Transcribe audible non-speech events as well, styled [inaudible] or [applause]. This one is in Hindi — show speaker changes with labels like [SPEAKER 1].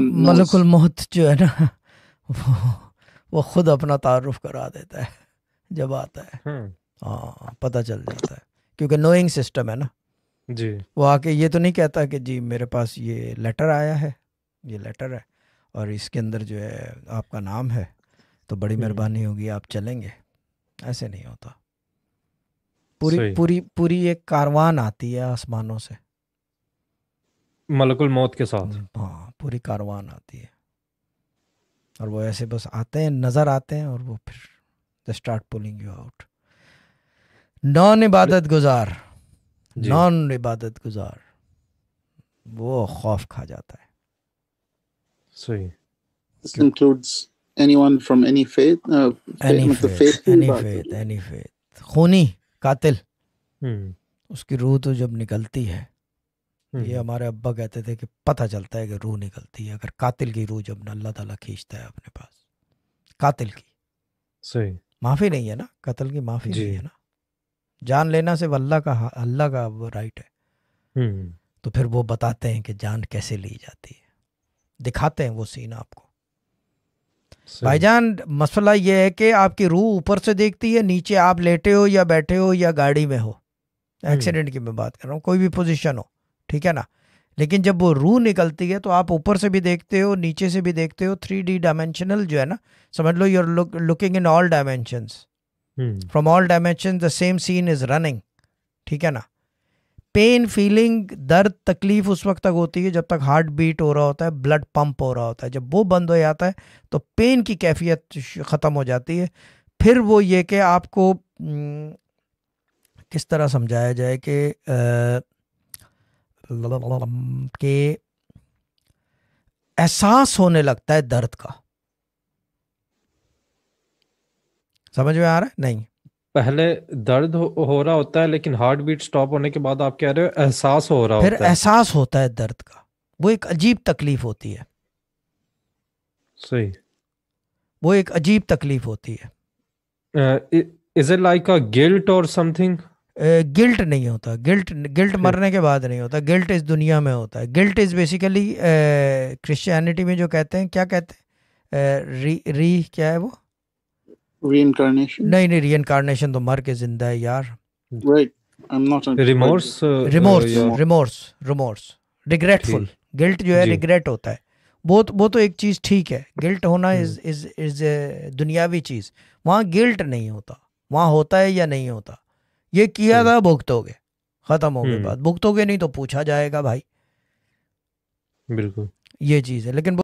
[SPEAKER 1] मलकुल मौत जो है ना [laughs] वो वो खुद अपना तारुफ करा देता है जब आता है हम्म। हाँ पता चल जाता है क्योंकि नोइंग सिस्टम है ना जी वो आके ये तो नहीं कहता कि जी मेरे पास ये लेटर आया है ये लेटर है और इसके अंदर जो है आपका नाम है तो बड़ी हम्म। मेहरबानी होगी आप चलेंगे ऐसे नहीं होता पूरी पूरी पूरी एक कारवान आती है आसमानों से मलकुल मौत के साथ हाँ पूरी कारवान आती है और वो ऐसे बस आते हैं नज़र आते हैं और वो फिर they start pulling you out non इबादत गुजार नॉन इबादत गुजार वो खौफ खा जाता है सही this includes anyone from any faith any faith any faith any faith खूनी कातिल हम्म उसकी रूह तो जब निकलती है ये हम्म। हमारे अब्बा कहते थे कि पता चलता है कि रूह निकलती है अगर कातिल की रूह जब अल्लाह ताला खींचता है अपने पास कातिल की सही माफ़ी नहीं है ना कतल की माफ़ी नहीं है ना जान लेना सिर्फ अल्लाह का अल्लाह का वो राइट है हम्म। तो फिर वो बताते हैं कि जान कैसे ली जाती है दिखाते हैं वो सीन आपको भाईजान मसला ये है कि आपकी रूह ऊपर से देखती है नीचे आप लेटे हो या बैठे हो या गाड़ी में हो एक्सीडेंट हम्म। की मैं बात कर रहा हूँ कोई भी पोजिशन हो ठीक है ना लेकिन जब वो रू निकलती है तो आप ऊपर से भी देखते हो नीचे से भी देखते हो थ्री डी डायमेंशनल जो है ना समझ लो you're looking in all dimension from all dimension the same scene is running ठीक है ना पेन फीलिंग दर्द तकलीफ उस वक्त तक होती है जब तक हार्ट बीट हो रहा होता है ब्लड पंप हो रहा होता है जब वो बंद हो जाता है तो पेन की कैफियत ख़त्म हो जाती है फिर वो ये कि आपको हम्म, किस तरह समझाया जाए कि के एहसास होने लगता है दर्द का समझ में आ रहा है नहीं पहले दर्द हो, हो रहा होता है लेकिन हार्ट बीट स्टॉप होने के बाद आप कह रहे हो एहसास हो रहा फिर होता एहसास होता है दर्द का वो एक अजीब तकलीफ होती है सही वो एक अजीब तकलीफ होती है is it like a guilt और समथिंग गिल्ट नहीं होता गिल्ट गिल्ट मरने के बाद नहीं होता गिल्ट इस दुनिया में होता है गिल्ट इज़ बेसिकली क्रिश्चियनिटी में जो कहते हैं क्या कहते हैं री री क्या है वो रीइनकार्नेशन नहीं नहीं री तो मर के जिंदा है यार right remorse remorse remorse remorse regretful guilt जो है रिग्रेट होता है वो तो वो तो एक चीज़ ठीक है गिल्ट होना इज इज इज दुनियावी चीज़ वहाँ गिल्ट नहीं होता वहाँ होता है या नहीं होता ये किया हम्म। था भुगतोगे खत्म हो गए हम्म। बात भुगतोगे नहीं तो पूछा जाएगा भाई बिल्कुल ये चीज है लेकिन